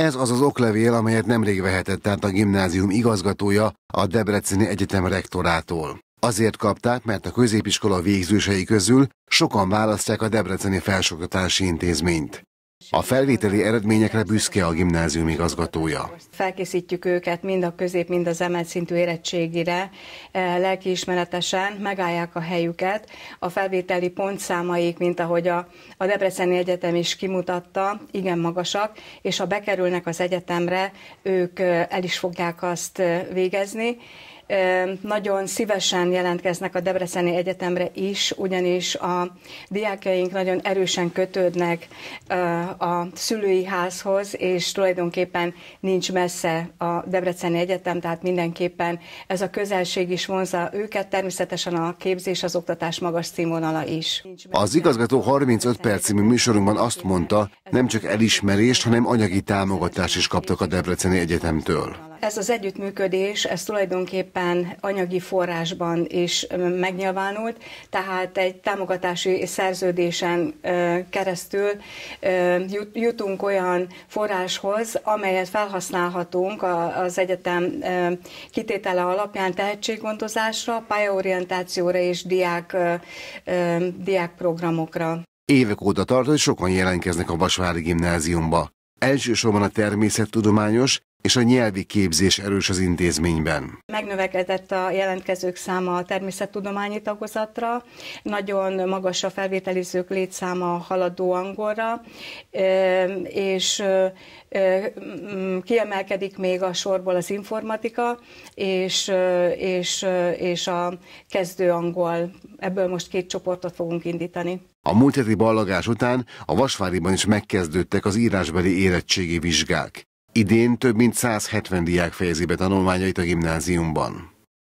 Ez az az oklevél, amelyet nemrég vehetett át a gimnázium igazgatója a Debreceni Egyetem rektorától. Azért kapták, mert a középiskola végzősei közül sokan választják a Debreceni Felsőoktatási Intézményt. A felvételi eredményekre büszke a gimnázium igazgatója. Felkészítjük őket mind a közép, mind az emelt szintű érettségére, eh, lelkiismeretesen megállják a helyüket. A felvételi pontszámaik, mint ahogy a, a Debreceni Egyetem is kimutatta, igen magasak, és ha bekerülnek az egyetemre, ők eh, el is fogják azt eh, végezni nagyon szívesen jelentkeznek a Debreceni Egyetemre is, ugyanis a diákjaink nagyon erősen kötődnek a szülői házhoz, és tulajdonképpen nincs messze a Debreceni Egyetem, tehát mindenképpen ez a közelség is vonza őket, természetesen a képzés, az oktatás magas színvonala is. Az igazgató 35 perc című műsorunkban azt mondta, nem csak elismerést, hanem anyagi támogatást is kaptak a Debreceni Egyetemtől. Ez az együttműködés, ez tulajdonképpen anyagi forrásban is megnyilvánult, tehát egy támogatási szerződésen keresztül jut jutunk olyan forráshoz, amelyet felhasználhatunk az egyetem kitétele alapján tehetséggondozásra, pályaorientációra és diák, diákprogramokra. Évek óta tart, hogy sokan jelentkeznek a Vasvári Gimnáziumba. Elsősorban a természettudományos és a nyelvi képzés erős az intézményben. Megnövekedett a jelentkezők száma a természettudományi tagozatra, nagyon magas a felvételizők létszáma a haladó angolra, és kiemelkedik még a sorból az informatika, és, és, és a kezdő angol. Ebből most két csoportot fogunk indítani. A múlt heti ballagás után a Vasváriban is megkezdődtek az írásbeli érettségi vizsgák. Idén több mint 170 diák fejezi be tanulmányait a gimnáziumban.